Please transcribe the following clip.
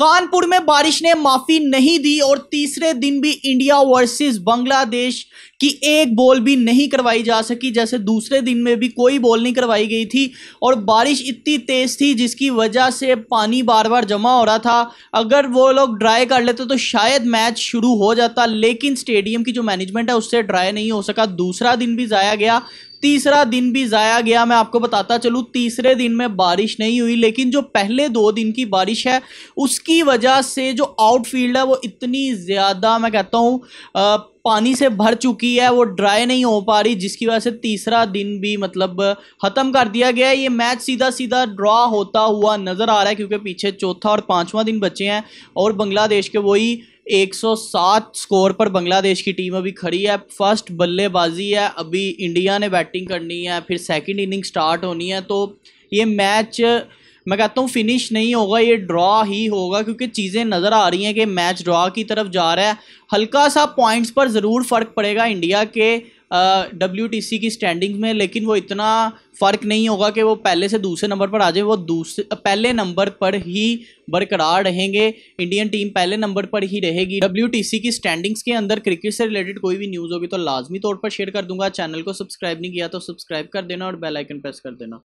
कानपुर में बारिश ने माफी नहीं दी और तीसरे दिन भी इंडिया वर्सेस बांग्लादेश की एक बॉल भी नहीं करवाई जा सकी जैसे दूसरे दिन में भी कोई बॉल नहीं करवाई गई थी और बारिश इतनी तेज़ थी जिसकी वजह से पानी बार बार जमा हो रहा था अगर वो लोग ड्राई कर लेते तो शायद मैच शुरू हो जाता लेकिन स्टेडियम की जो मैनेजमेंट है उससे ड्राई नहीं हो सका दूसरा दिन भी ज़ाया गया तीसरा दिन भी ज़ाया गया मैं आपको बताता चलूँ तीसरे दिन में बारिश नहीं हुई लेकिन जो पहले दो दिन की बारिश है उसकी वजह से जो आउटफील्ड है वो इतनी ज़्यादा मैं कहता हूँ पानी से भर चुकी है वो ड्राई नहीं हो पा रही जिसकी वजह से तीसरा दिन भी मतलब ख़त्म कर दिया गया है ये मैच सीधा सीधा ड्रॉ होता हुआ नज़र आ रहा है क्योंकि पीछे चौथा और पाँचवा दिन बचे हैं और बांग्लादेश के वही 107 स्कोर पर बांग्लादेश की टीम अभी खड़ी है फर्स्ट बल्लेबाजी है अभी इंडिया ने बैटिंग करनी है फिर सेकंड इनिंग स्टार्ट होनी है तो ये मैच मैं कहता हूँ फिनिश नहीं होगा ये ड्रॉ ही होगा क्योंकि चीज़ें नज़र आ रही हैं कि मैच ड्रॉ की तरफ जा रहा है हल्का सा पॉइंट्स पर ज़रूर फ़र्क पड़ेगा इंडिया के डब्ल्यू की स्टैंडिंग में लेकिन वो इतना फ़र्क नहीं होगा कि वो पहले से दूसरे नंबर पर आ जाए वो दूसरे पहले नंबर पर ही बरकरार रहेंगे इंडियन टीम पहले नंबर पर ही रहेगी डब्ल्यू की स्टैंडिंग्स के अंदर क्रिकेट से रिलेटेड कोई भी न्यूज़ होगी तो लाजमी तौर पर शेयर कर दूंगा चैनल को सब्सक्राइब नहीं किया तो सब्सक्राइब कर देना और बेलाइकन प्रेस कर देना